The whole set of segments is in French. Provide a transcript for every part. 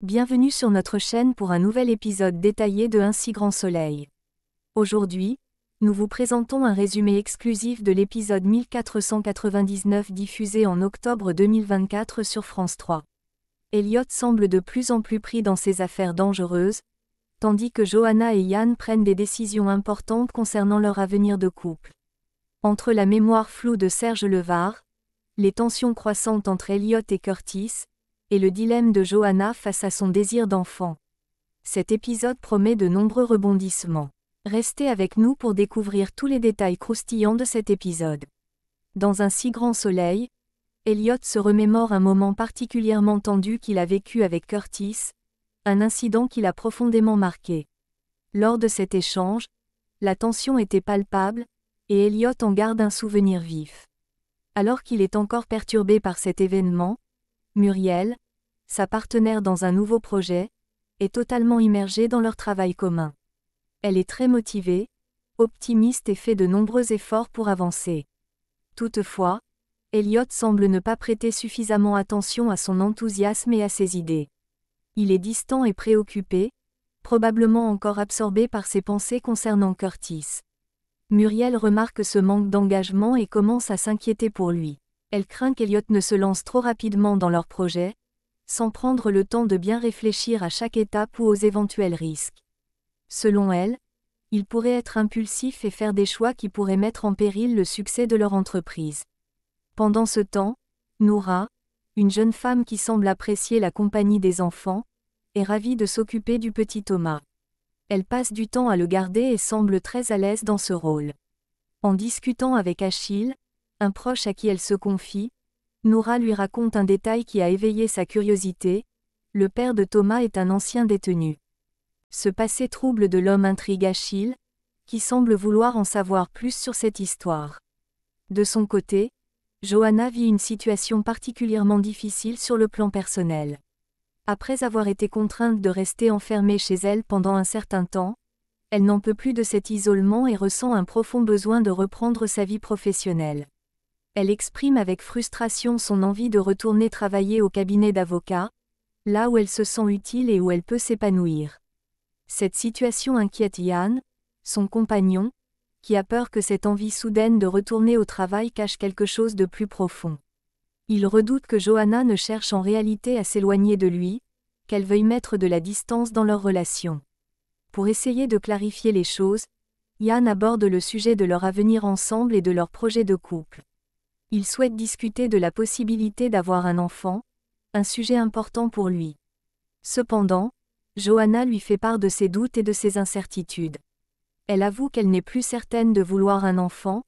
Bienvenue sur notre chaîne pour un nouvel épisode détaillé de Un si grand soleil. Aujourd'hui, nous vous présentons un résumé exclusif de l'épisode 1499 diffusé en octobre 2024 sur France 3. Elliot semble de plus en plus pris dans ses affaires dangereuses, tandis que Johanna et Yann prennent des décisions importantes concernant leur avenir de couple. Entre la mémoire floue de Serge Levar, les tensions croissantes entre Elliot et Curtis, et le dilemme de Johanna face à son désir d'enfant. Cet épisode promet de nombreux rebondissements. Restez avec nous pour découvrir tous les détails croustillants de cet épisode. Dans un si grand soleil, Elliot se remémore un moment particulièrement tendu qu'il a vécu avec Curtis, un incident qui l'a profondément marqué. Lors de cet échange, la tension était palpable, et Elliot en garde un souvenir vif. Alors qu'il est encore perturbé par cet événement, Muriel, sa partenaire dans un nouveau projet, est totalement immergée dans leur travail commun. Elle est très motivée, optimiste et fait de nombreux efforts pour avancer. Toutefois, Elliot semble ne pas prêter suffisamment attention à son enthousiasme et à ses idées. Il est distant et préoccupé, probablement encore absorbé par ses pensées concernant Curtis. Muriel remarque ce manque d'engagement et commence à s'inquiéter pour lui. Elle craint qu'Elliot ne se lance trop rapidement dans leur projet, sans prendre le temps de bien réfléchir à chaque étape ou aux éventuels risques. Selon elle, ils pourraient être impulsifs et faire des choix qui pourraient mettre en péril le succès de leur entreprise. Pendant ce temps, Noura, une jeune femme qui semble apprécier la compagnie des enfants, est ravie de s'occuper du petit Thomas. Elle passe du temps à le garder et semble très à l'aise dans ce rôle. En discutant avec Achille, un proche à qui elle se confie, Noura lui raconte un détail qui a éveillé sa curiosité. Le père de Thomas est un ancien détenu. Ce passé trouble de l'homme intrigue Achille, qui semble vouloir en savoir plus sur cette histoire. De son côté, Johanna vit une situation particulièrement difficile sur le plan personnel. Après avoir été contrainte de rester enfermée chez elle pendant un certain temps, elle n'en peut plus de cet isolement et ressent un profond besoin de reprendre sa vie professionnelle elle exprime avec frustration son envie de retourner travailler au cabinet d'avocat, là où elle se sent utile et où elle peut s'épanouir. Cette situation inquiète Yann, son compagnon, qui a peur que cette envie soudaine de retourner au travail cache quelque chose de plus profond. Il redoute que Johanna ne cherche en réalité à s'éloigner de lui, qu'elle veuille mettre de la distance dans leur relation. Pour essayer de clarifier les choses, Yann aborde le sujet de leur avenir ensemble et de leur projet de couple. Il souhaite discuter de la possibilité d'avoir un enfant, un sujet important pour lui. Cependant, Johanna lui fait part de ses doutes et de ses incertitudes. Elle avoue qu'elle n'est plus certaine de vouloir un enfant,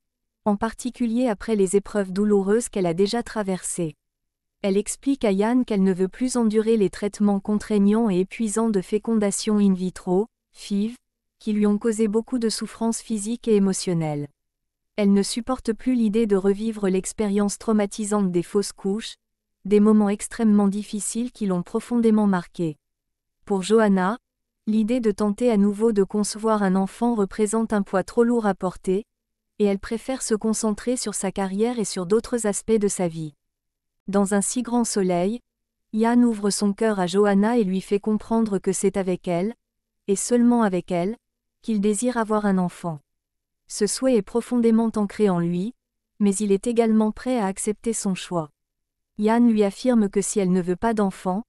en particulier après les épreuves douloureuses qu'elle a déjà traversées. Elle explique à Yann qu'elle ne veut plus endurer les traitements contraignants et épuisants de fécondation in vitro, FIV, qui lui ont causé beaucoup de souffrances physiques et émotionnelles. Elle ne supporte plus l'idée de revivre l'expérience traumatisante des fausses couches, des moments extrêmement difficiles qui l'ont profondément marquée. Pour Johanna, l'idée de tenter à nouveau de concevoir un enfant représente un poids trop lourd à porter, et elle préfère se concentrer sur sa carrière et sur d'autres aspects de sa vie. Dans un si grand soleil, Yann ouvre son cœur à Johanna et lui fait comprendre que c'est avec elle, et seulement avec elle, qu'il désire avoir un enfant. Ce souhait est profondément ancré en lui, mais il est également prêt à accepter son choix. Yann lui affirme que si elle ne veut pas d'enfant,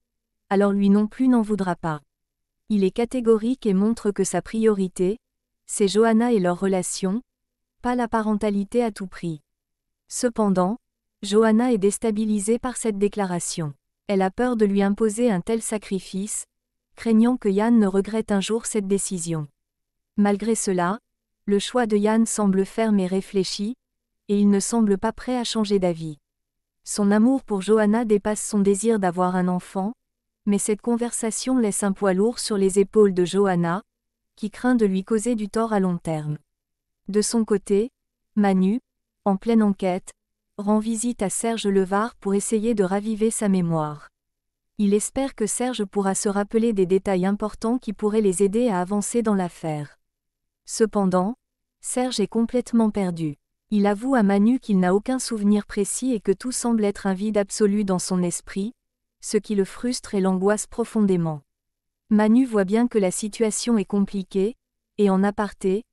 alors lui non plus n'en voudra pas. Il est catégorique et montre que sa priorité, c'est Johanna et leur relation, pas la parentalité à tout prix. Cependant, Johanna est déstabilisée par cette déclaration. Elle a peur de lui imposer un tel sacrifice, craignant que Yann ne regrette un jour cette décision. Malgré cela, le choix de Yann semble ferme et réfléchi, et il ne semble pas prêt à changer d'avis. Son amour pour Johanna dépasse son désir d'avoir un enfant, mais cette conversation laisse un poids lourd sur les épaules de Johanna, qui craint de lui causer du tort à long terme. De son côté, Manu, en pleine enquête, rend visite à Serge Levar pour essayer de raviver sa mémoire. Il espère que Serge pourra se rappeler des détails importants qui pourraient les aider à avancer dans l'affaire. Cependant, Serge est complètement perdu. Il avoue à Manu qu'il n'a aucun souvenir précis et que tout semble être un vide absolu dans son esprit, ce qui le frustre et l'angoisse profondément. Manu voit bien que la situation est compliquée, et en aparté,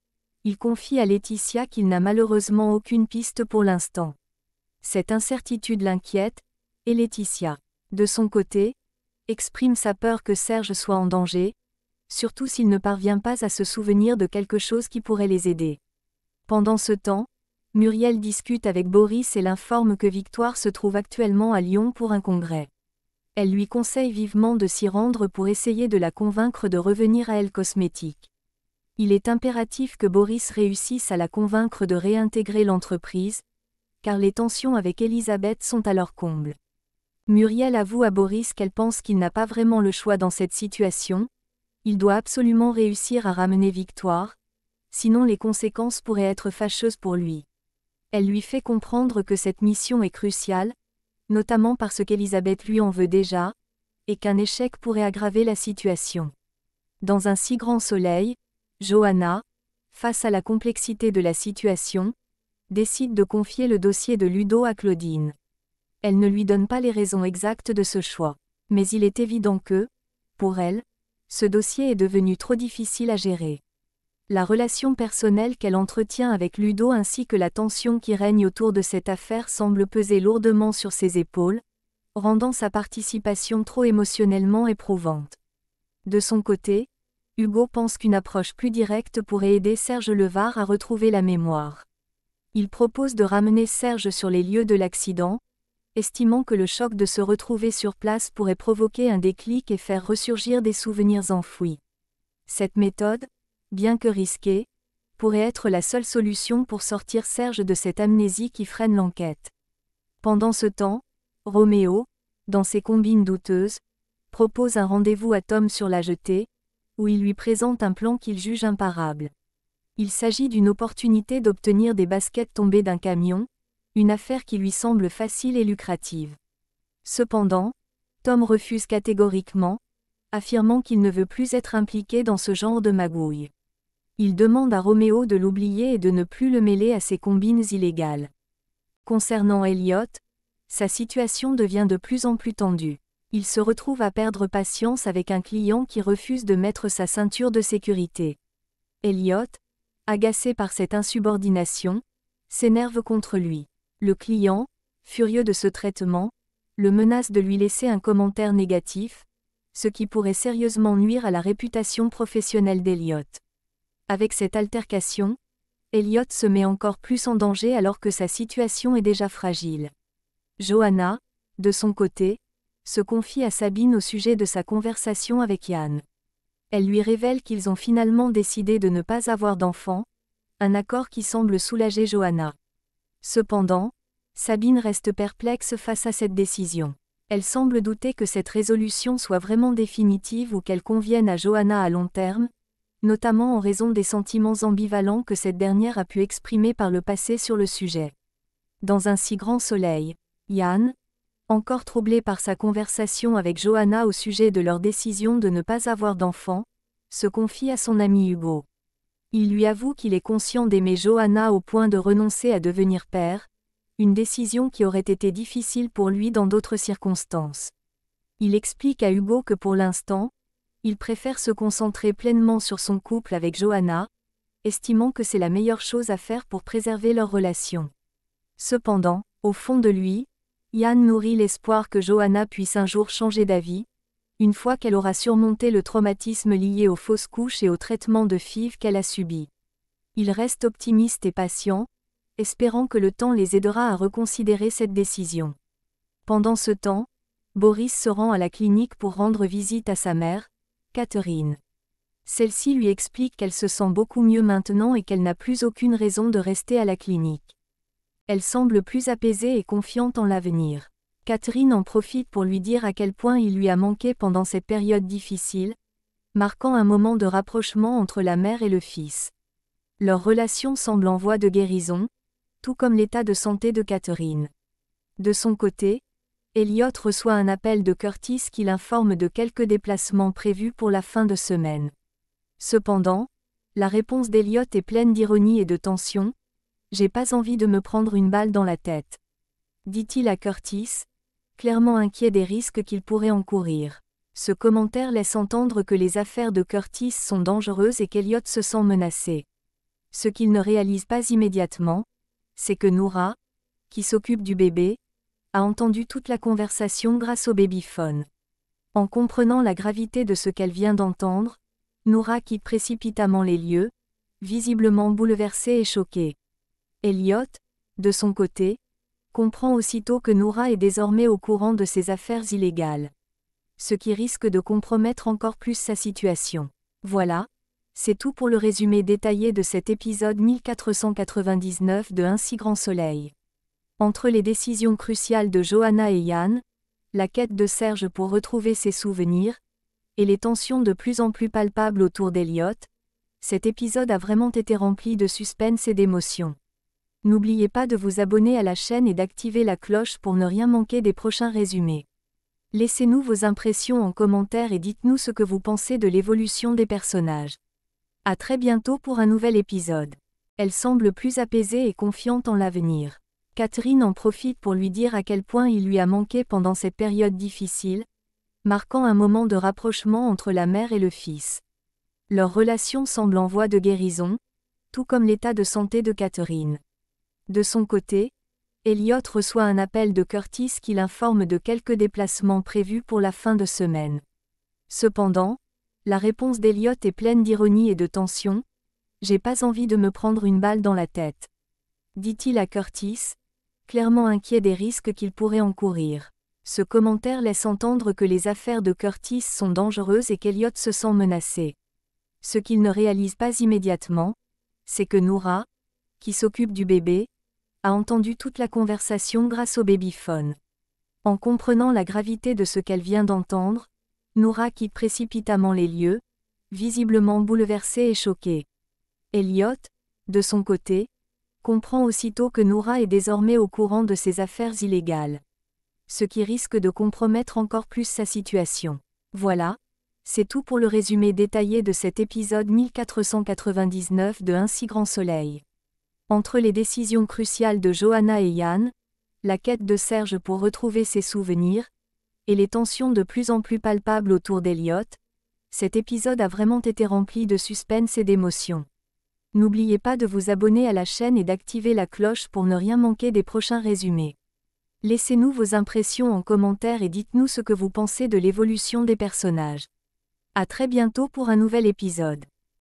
il confie à Laetitia qu'il n'a malheureusement aucune piste pour l'instant. Cette incertitude l'inquiète, et Laetitia, de son côté, exprime sa peur que Serge soit en danger, surtout s'il ne parvient pas à se souvenir de quelque chose qui pourrait les aider. Pendant ce temps, Muriel discute avec Boris et l'informe que Victoire se trouve actuellement à Lyon pour un congrès. Elle lui conseille vivement de s'y rendre pour essayer de la convaincre de revenir à Elle Cosmétique. Il est impératif que Boris réussisse à la convaincre de réintégrer l'entreprise, car les tensions avec Elisabeth sont à leur comble. Muriel avoue à Boris qu'elle pense qu'il n'a pas vraiment le choix dans cette situation, il doit absolument réussir à ramener victoire, sinon les conséquences pourraient être fâcheuses pour lui. Elle lui fait comprendre que cette mission est cruciale, notamment parce qu'Elisabeth lui en veut déjà, et qu'un échec pourrait aggraver la situation. Dans un si grand soleil, Johanna, face à la complexité de la situation, décide de confier le dossier de Ludo à Claudine. Elle ne lui donne pas les raisons exactes de ce choix, mais il est évident que, pour elle, ce dossier est devenu trop difficile à gérer. La relation personnelle qu'elle entretient avec Ludo ainsi que la tension qui règne autour de cette affaire semble peser lourdement sur ses épaules, rendant sa participation trop émotionnellement éprouvante. De son côté, Hugo pense qu'une approche plus directe pourrait aider Serge Levar à retrouver la mémoire. Il propose de ramener Serge sur les lieux de l'accident, estimant que le choc de se retrouver sur place pourrait provoquer un déclic et faire ressurgir des souvenirs enfouis. Cette méthode, bien que risquée, pourrait être la seule solution pour sortir Serge de cette amnésie qui freine l'enquête. Pendant ce temps, Roméo, dans ses combines douteuses, propose un rendez-vous à Tom sur la jetée, où il lui présente un plan qu'il juge imparable. Il s'agit d'une opportunité d'obtenir des baskets tombées d'un camion, une affaire qui lui semble facile et lucrative. Cependant, Tom refuse catégoriquement, affirmant qu'il ne veut plus être impliqué dans ce genre de magouille. Il demande à Roméo de l'oublier et de ne plus le mêler à ses combines illégales. Concernant Elliot, sa situation devient de plus en plus tendue. Il se retrouve à perdre patience avec un client qui refuse de mettre sa ceinture de sécurité. Elliot, agacé par cette insubordination, s'énerve contre lui. Le client, furieux de ce traitement, le menace de lui laisser un commentaire négatif, ce qui pourrait sérieusement nuire à la réputation professionnelle d'Eliott. Avec cette altercation, Elliott se met encore plus en danger alors que sa situation est déjà fragile. Johanna, de son côté, se confie à Sabine au sujet de sa conversation avec Yann. Elle lui révèle qu'ils ont finalement décidé de ne pas avoir d'enfant, un accord qui semble soulager Johanna. Cependant, Sabine reste perplexe face à cette décision. Elle semble douter que cette résolution soit vraiment définitive ou qu'elle convienne à Johanna à long terme, notamment en raison des sentiments ambivalents que cette dernière a pu exprimer par le passé sur le sujet. Dans un si grand soleil, Yann, encore troublé par sa conversation avec Johanna au sujet de leur décision de ne pas avoir d'enfant, se confie à son ami Hugo. Il lui avoue qu'il est conscient d'aimer Johanna au point de renoncer à devenir père, une décision qui aurait été difficile pour lui dans d'autres circonstances. Il explique à Hugo que pour l'instant, il préfère se concentrer pleinement sur son couple avec Johanna, estimant que c'est la meilleure chose à faire pour préserver leur relation. Cependant, au fond de lui, Yann nourrit l'espoir que Johanna puisse un jour changer d'avis, une fois qu'elle aura surmonté le traumatisme lié aux fausses couches et au traitement de FIV qu'elle a subi. Il reste optimiste et patient, espérant que le temps les aidera à reconsidérer cette décision. Pendant ce temps, Boris se rend à la clinique pour rendre visite à sa mère, Catherine. Celle-ci lui explique qu'elle se sent beaucoup mieux maintenant et qu'elle n'a plus aucune raison de rester à la clinique. Elle semble plus apaisée et confiante en l'avenir. Catherine en profite pour lui dire à quel point il lui a manqué pendant cette période difficile, marquant un moment de rapprochement entre la mère et le fils. Leur relation semble en voie de guérison, tout comme l'état de santé de Catherine. De son côté, Elliot reçoit un appel de Curtis qui l'informe de quelques déplacements prévus pour la fin de semaine. Cependant, la réponse d'Eliot est pleine d'ironie et de tension. J'ai pas envie de me prendre une balle dans la tête. Dit-il à Curtis, clairement inquiet des risques qu'il pourrait encourir. Ce commentaire laisse entendre que les affaires de Curtis sont dangereuses et qu'Eliot se sent menacé. Ce qu'il ne réalise pas immédiatement, c'est que Noura, qui s'occupe du bébé, a entendu toute la conversation grâce au babyphone. En comprenant la gravité de ce qu'elle vient d'entendre, Nora quitte précipitamment les lieux, visiblement bouleversée et choquée. Elliot, de son côté, comprend aussitôt que Noura est désormais au courant de ses affaires illégales. Ce qui risque de compromettre encore plus sa situation. Voilà, c'est tout pour le résumé détaillé de cet épisode 1499 de Un si grand soleil. Entre les décisions cruciales de Johanna et Yann, la quête de Serge pour retrouver ses souvenirs, et les tensions de plus en plus palpables autour d'Eliott, cet épisode a vraiment été rempli de suspense et d'émotions. N'oubliez pas de vous abonner à la chaîne et d'activer la cloche pour ne rien manquer des prochains résumés. Laissez-nous vos impressions en commentaire et dites-nous ce que vous pensez de l'évolution des personnages. A très bientôt pour un nouvel épisode. Elle semble plus apaisée et confiante en l'avenir. Catherine en profite pour lui dire à quel point il lui a manqué pendant cette période difficile, marquant un moment de rapprochement entre la mère et le fils. Leur relation semble en voie de guérison, tout comme l'état de santé de Catherine. De son côté, Elliot reçoit un appel de Curtis qui l'informe de quelques déplacements prévus pour la fin de semaine. Cependant, la réponse d'Elliot est pleine d'ironie et de tension. J'ai pas envie de me prendre une balle dans la tête. Dit-il à Curtis, clairement inquiet des risques qu'il pourrait encourir. Ce commentaire laisse entendre que les affaires de Curtis sont dangereuses et qu'Elliot se sent menacé. Ce qu'il ne réalise pas immédiatement, c'est que Noura, qui s'occupe du bébé, entendu toute la conversation grâce au babyphone. En comprenant la gravité de ce qu'elle vient d'entendre, Nora quitte précipitamment les lieux, visiblement bouleversée et choquée. Elliot, de son côté, comprend aussitôt que Nora est désormais au courant de ses affaires illégales. Ce qui risque de compromettre encore plus sa situation. Voilà, c'est tout pour le résumé détaillé de cet épisode 1499 de Un si grand soleil. Entre les décisions cruciales de Johanna et Yann, la quête de Serge pour retrouver ses souvenirs, et les tensions de plus en plus palpables autour d'Eliot, cet épisode a vraiment été rempli de suspense et d'émotion. N'oubliez pas de vous abonner à la chaîne et d'activer la cloche pour ne rien manquer des prochains résumés. Laissez-nous vos impressions en commentaire et dites-nous ce que vous pensez de l'évolution des personnages. À très bientôt pour un nouvel épisode.